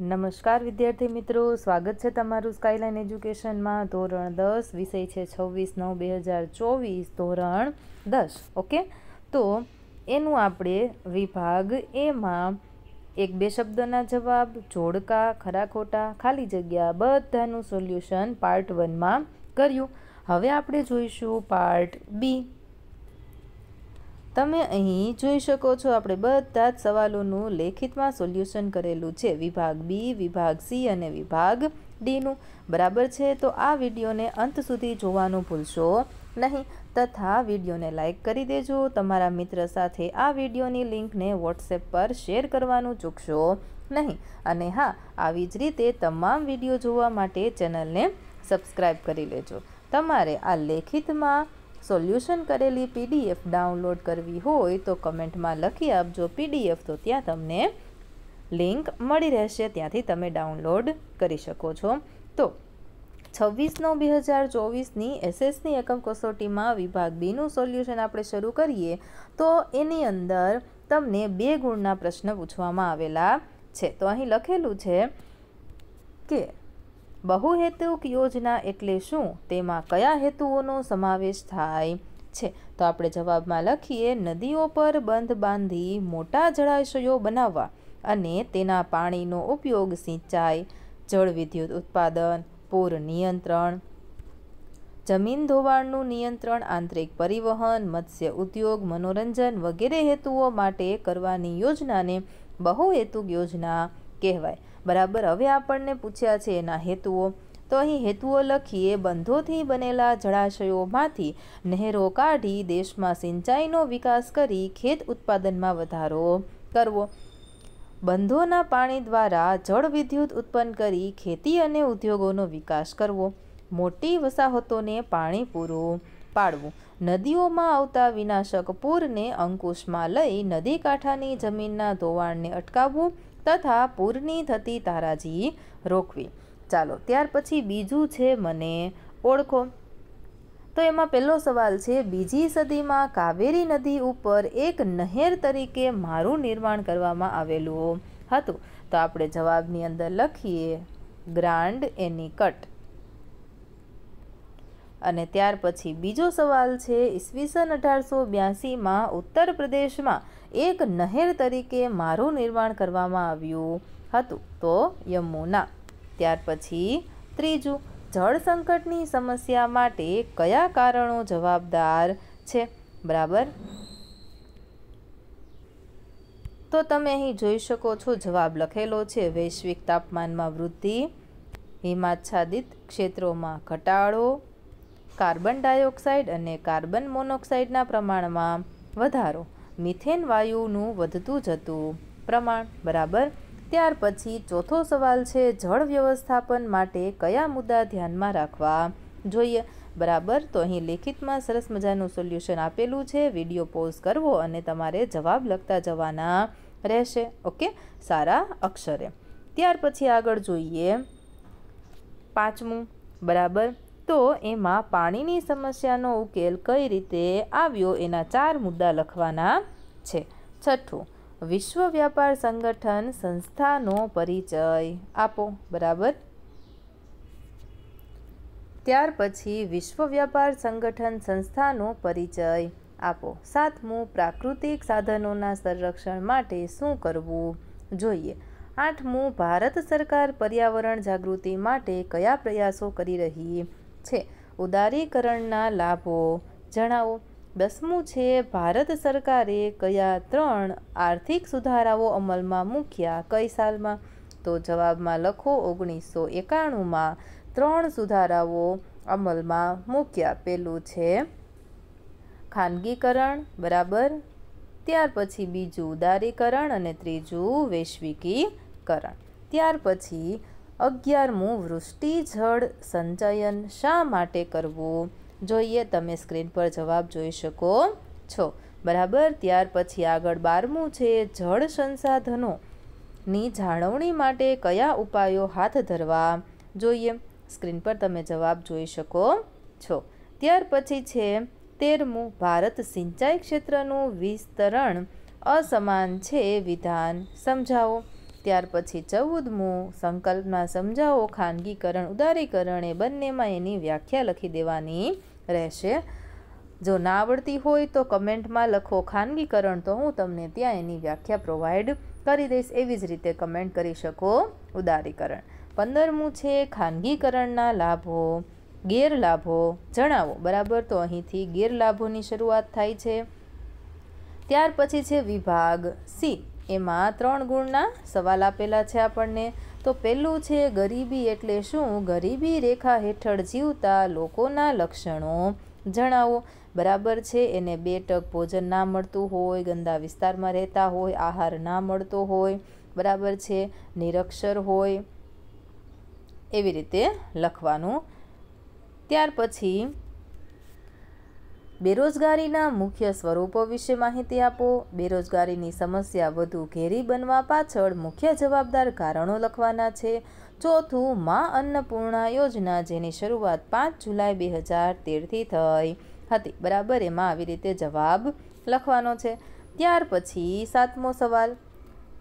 નમસ્કાર વિદ્યાર્થી મિત્રો સ્વાગત છે તમારું સ્કાયલાઇન એજ્યુકેશનમાં ધોરણ દસ વિષય છે છવ્વીસ નવ બે હજાર ચોવીસ ધોરણ દસ ઓકે તો એનું આપણે વિભાગ એમાં એક બે શબ્દોના જવાબ જોડકા ખરા ખોટા ખાલી જગ્યા બધાનું સોલ્યુશન પાર્ટ વનમાં કર્યું હવે આપણે જોઈશું પાર્ટ બી તમે અહીં જોઈ શકો છો આપણે બધા જ સવાલોનું લેખિતમાં સોલ્યુશન કરેલું છે વિભાગ બી વિભાગ સી અને વિભાગ ડીનું બરાબર છે તો આ વિડીયોને અંત સુધી જોવાનું ભૂલશો નહીં તથા વિડીયોને લાઇક કરી દેજો તમારા મિત્ર સાથે આ વિડીયોની લિંકને વોટ્સએપ પર શેર કરવાનું ચૂકશો નહીં અને હા આવી જ રીતે તમામ વિડીયો જોવા માટે ચેનલને સબસ્ક્રાઈબ કરી લેજો તમારે આ લેખિતમાં સોલ્યુશન કરેલી પીડીએફ ડાઉનલોડ કરવી હોય તો કમેન્ટમાં લખી આપજો પીડીએફ તો ત્યાં તમને લિંક મળી રહેશે ત્યાંથી તમે ડાઉનલોડ કરી શકો છો તો છવ્વીસ નવ બે હજાર ચોવીસની એસએસની એકમ કસોટીમાં વિભાગ બીનું સોલ્યુશન આપણે શરૂ કરીએ તો એની અંદર તમને બે ગુણના પ્રશ્ન પૂછવામાં આવેલા છે તો અહીં લખેલું છે કે બહુહેતુક યોજના એટલે શું તેમાં કયા હેતુઓનો સમાવેશ થાય છે તો આપણે જવાબમાં લખીએ નદીઓ પર બંધ બાંધી મોટા જળાશયો બનાવવા અને તેના પાણીનો ઉપયોગ સિંચાઈ જળ વિદ્યુત ઉત્પાદન પૂર નિયંત્રણ જમીન ધોવાણનું નિયંત્રણ આંતરિક પરિવહન મત્સ્ય ઉદ્યોગ મનોરંજન વગેરે હેતુઓ માટે કરવાની યોજનાને બહુહેતુક યોજના કહેવાય બરાબર હવે આપણને પૂછ્યા છે એના હેતુઓ તો અહીં હેતુઓ લખીએ બંધોથી બનેલા જળાશયોમાંથી નહેરો કાઢી દેશમાં સિંચાઈનો વિકાસ કરી ખેત ઉત્પાદનમાં વધારો કરવો બંધોના પાણી દ્વારા જળ વિદ્યુત ઉત્પન્ન કરી ખેતી અને ઉદ્યોગોનો વિકાસ કરવો મોટી વસાહતોને પાણી પૂરું પાડવું નદીઓમાં આવતા વિનાશક પૂરને અંકુશમાં લઈ નદી કાંઠાની જમીનના ધોવાણને અટકાવવું તથા પૂરની થતી તારાજી રોકવી ચાલો ત્યાર પછી બીજું છે મને ઓળખો તો એમાં પહેલો સવાલ છે બીજી સદીમાં કાવેરી નદી ઉપર એક નહેર તરીકે મારું નિર્માણ કરવામાં આવેલું હતું તો આપણે જવાબની અંદર લખીએ ગ્રાન્ડ એની કટ અને ત્યાર પછી બીજો સવાલ છે ઈસવીસન અઢારસો બ્યાસીમાં ઉત્તર પ્રદેશમાં એક નહેર તરીકે મારું નિર્માણ કરવામાં આવ્યું હતું તો યમુના ત્યાર પછી ત્રીજું જળ સંકટની સમસ્યા માટે કયા કારણો જવાબદાર છે બરાબર તો તમે અહીં જોઈ શકો છો જવાબ લખેલો છે વૈશ્વિક તાપમાનમાં વૃદ્ધિ હિમાચ્છાદિત ક્ષેત્રોમાં ઘટાડો કાર્બન ડાયોક્સાઇડ અને કાર્બન મોનોક્સાઇડના પ્રમાણમાં વધારો મિથેન વાયુનું વધતું જતું પ્રમાણ બરાબર ત્યાર પછી ચોથો સવાલ છે જળ વ્યવસ્થાપન માટે કયા મુદ્દા ધ્યાનમાં રાખવા જોઈએ બરાબર તો અહીં લેખિતમાં સરસ મજાનું સોલ્યુશન આપેલું છે વિડીયો પોઝ કરવો અને તમારે જવાબ લખતા જવાના રહેશે ઓકે સારા અક્ષરે ત્યાર પછી આગળ જોઈએ પાંચમું બરાબર તો એમાં પાણીની સમસ્યાનો ઉકેલ કઈ રીતે આવ્યો એના ચાર મુદ્દા લખવાના છે છઠ્ઠું વિશ્વ વ્યાપાર સંગઠન સંસ્થાનો પરિચય આપો બરાબર ત્યાર પછી વિશ્વ વ્યાપાર સંગઠન સંસ્થાનો પરિચય આપો સાતમું પ્રાકૃતિક સાધનોના સંરક્ષણ માટે શું કરવું જોઈએ આઠમું ભારત સરકાર પર્યાવરણ જાગૃતિ માટે કયા પ્રયાસો કરી રહી છે ઉદારીકરણના લાભો જણાવો દસમું છે ભારત સરકારે કયા ત્રણ આર્થિક સુધારાઓ અમલમાં મૂક્યા કઈ સાલમાં તો જવાબમાં લખો ઓગણીસો એકાણુંમાં ત્રણ સુધારાઓ અમલમાં મૂક્યા પેલું છે ખાનગીકરણ બરાબર ત્યાર પછી બીજું ઉદારીકરણ અને ત્રીજું વૈશ્વિકીકરણ ત્યાર પછી અગિયારમું વૃષ્ટિ જળ સંચયન શા માટે કરવું જોઈએ તમે સ્ક્રીન પર જવાબ જોઈ શકો છો બરાબર ત્યાર પછી આગળ બારમું છે જળ સંસાધનોની જાળવણી માટે કયા ઉપાયો હાથ ધરવા જોઈએ સ્ક્રીન પર તમે જવાબ જોઈ શકો છો ત્યાર પછી છે તેરમું ભારત સિંચાઈ ક્ષેત્રનું વિસ્તરણ અસમાન છે વિધાન સમજાવો ત્યાર પછી ચૌદમું સંકલ્પના સમજાવો ખાનગીકરણ ઉદારીકરણ એ બંનેમાં એની વ્યાખ્યા લખી દેવાની રહેશે જો ના આવડતી હોય તો કમેન્ટમાં લખો ખાનગીકરણ તો હું તમને ત્યાં એની વ્યાખ્યા પ્રોવાઈડ કરી દઈશ એવી જ રીતે કમેન્ટ કરી શકો ઉદારીકરણ પંદરમું છે ખાનગીકરણના લાભો ગેરલાભો જણાવો બરાબર તો અહીંથી ગેરલાભોની શરૂઆત થાય છે ત્યાર પછી છે વિભાગ સી એમાં ત્રણ ગુણના સવાલ આપેલા છે આપણને તો પહેલું છે ગરીબી એટલે શું ગરીબી રેખા હેઠળ જીવતા લોકોના લક્ષણો જણાવો બરાબર છે એને બે ટક ભોજન ના મળતું હોય ગંદા વિસ્તારમાં રહેતા હોય આહાર ના મળતો હોય બરાબર છે નિરક્ષર હોય એવી રીતે લખવાનું ત્યાર પછી બેરોજગારીના મુખ્ય સ્વરૂપો વિશે માહિતી આપો બેરોજગારીની સમસ્યા વધુ ઘેરી બનવા પાછળ મુખ્ય જવાબદાર કારણો લખવાના છે ચોથું મા અન્નપૂર્ણા યોજના જેની શરૂઆત પાંચ જુલાઈ બે હજાર તેરથી થઈ હતી બરાબર એમાં આવી રીતે જવાબ લખવાનો છે ત્યાર પછી સાતમો સવાલ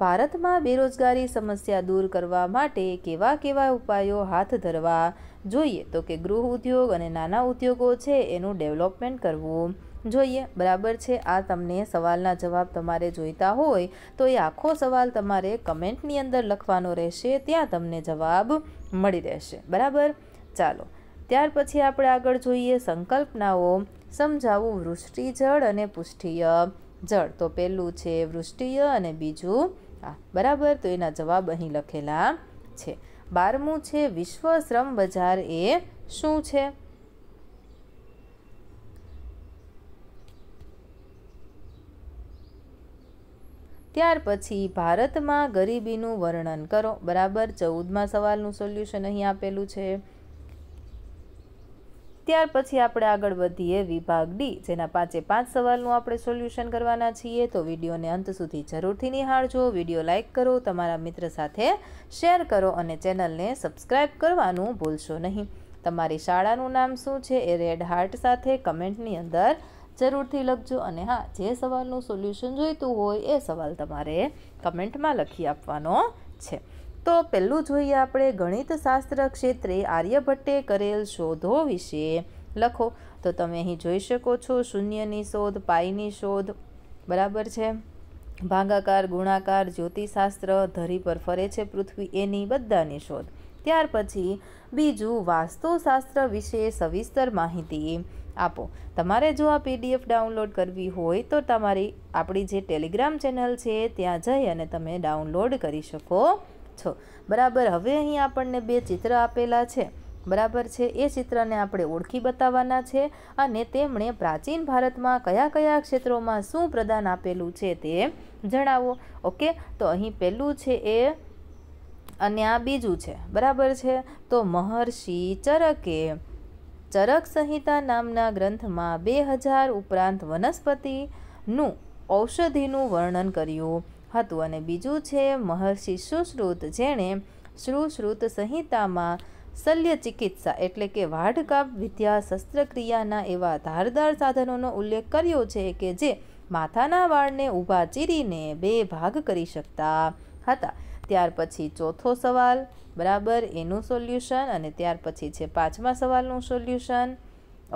ભારતમાં બેરોજગારી સમસ્યા દૂર કરવા માટે કેવા કેવા ઉપાયો હાથ ધરવા જોઈએ તો કે ગૃહ ઉદ્યોગ અને નાના ઉદ્યોગો છે એનું ડેવલપમેન્ટ કરવું જોઈએ બરાબર છે આ તમને સવાલના જવાબ તમારે જોઈતા હોય તો એ આખો સવાલ તમારે કમેન્ટની અંદર લખવાનો રહેશે ત્યાં તમને જવાબ મળી રહેશે બરાબર ચાલો ત્યાર પછી આપણે આગળ જોઈએ સંકલ્પનાઓ સમજાવું વૃષ્ટિ જળ અને પુષ્ટિય જળ તો પહેલું છે વૃષ્ટિય અને બીજું આ બરાબર તો એના જવાબ અહીં લખેલા છે બારમું છે વિશ્વ શ્રમ બજાર એ શું છે ત્યાર પછી ભારતમાં ગરીબીનું વર્ણન કરો બરાબર ચૌદમાં સવાલનું સોલ્યુશન અહીં આપેલું છે ત્યાર પછી આપણે આગળ વધીએ વિભાગ ડી જેના પાંચે પાંચ સવાલનું આપણે સોલ્યુશન કરવાના છીએ તો વિડીયોને અંત સુધી જરૂરથી નિહાળજો વિડીયો લાઇક કરો તમારા મિત્ર સાથે શેર કરો અને ચેનલને સબસ્ક્રાઇબ કરવાનું ભૂલશો નહીં તમારી શાળાનું નામ શું છે એ રેડ હાર્ટ સાથે કમેન્ટની અંદર જરૂરથી લખજો અને હા જે સવાલનું સોલ્યુશન જોઈતું હોય એ સવાલ તમારે કમેન્ટમાં લખી આપવાનો છે તો પહેલું જોઈએ આપણે ગણિતશાસ્ત્ર ક્ષેત્રે આર્યભટ્ટે કરેલ શોધો વિશે લખો તો તમે અહીં જોઈ શકો છો શૂન્યની શોધ પાઈની શોધ બરાબર છે ભાગાકાર ગુણાકાર જ્યોતિશાસ્ત્ર ધરી પર ફરે છે પૃથ્વી એની બધાની શોધ ત્યાર પછી બીજું વાસ્તુશાસ્ત્ર વિશે સવિસ્તર માહિતી આપો તમારે જો આ પીડીએફ ડાઉનલોડ કરવી હોય તો તમારી આપણી જે ટેલિગ્રામ ચેનલ છે ત્યાં જઈ અને તમે ડાઉનલોડ કરી શકો છો બરાબર હવે અહીં આપણને બે ચિત્ર આપેલા છે બરાબર છે એ ચિત્રને આપણે ઓળખી બતાવવાના છે અને તેમણે પ્રાચીન ભારતમાં કયા કયા ક્ષેત્રોમાં શું પ્રદાન આપેલું છે તે જણાવો ઓકે તો અહીં પહેલું છે એ અને આ બીજું છે બરાબર છે તો મહર્ષિ ચરકે ચરક સંહિતા નામના ગ્રંથમાં બે હજાર ઉપરાંત વનસ્પતિનું ઔષધિનું વર્ણન કર્યું હતું અને બીજું છે મહર્ષિ સુશ્રુત જેણે સુશ્રુત સંહિતામાં શલ્ય ચિકિત્સા એટલે કે વાઢકાપ વિદ્યા શસ્ત્રક્રિયાના એવા ધારદાર સાધનોનો ઉલ્લેખ કર્યો છે કે જે માથાના વાળને ઊભા ચીરીને બે ભાગ કરી શકતા હતા ત્યાર પછી ચોથો સવાલ બરાબર એનું સોલ્યુશન અને ત્યાર પછી છે પાંચમા સવાલનું સોલ્યુશન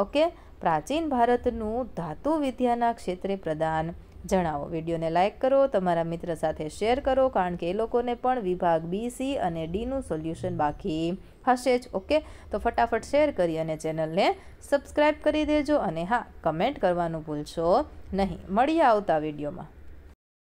ઓકે પ્રાચીન ભારતનું ધાતુ વિદ્યાના ક્ષેત્રે પ્રદાન જણાવો વિડીયોને લાઇક કરો તમારા મિત્ર સાથે શેર કરો કારણ કે એ લોકોને પણ વિભાગ બી સી અને ડીનું સોલ્યુશન બાકી હશે જ ઓકે તો ફટાફટ શેર કરી અને ચેનલને સબસ્ક્રાઈબ કરી દેજો અને હા કમેન્ટ કરવાનું ભૂલશો નહીં મળીએ આવતા વિડીયોમાં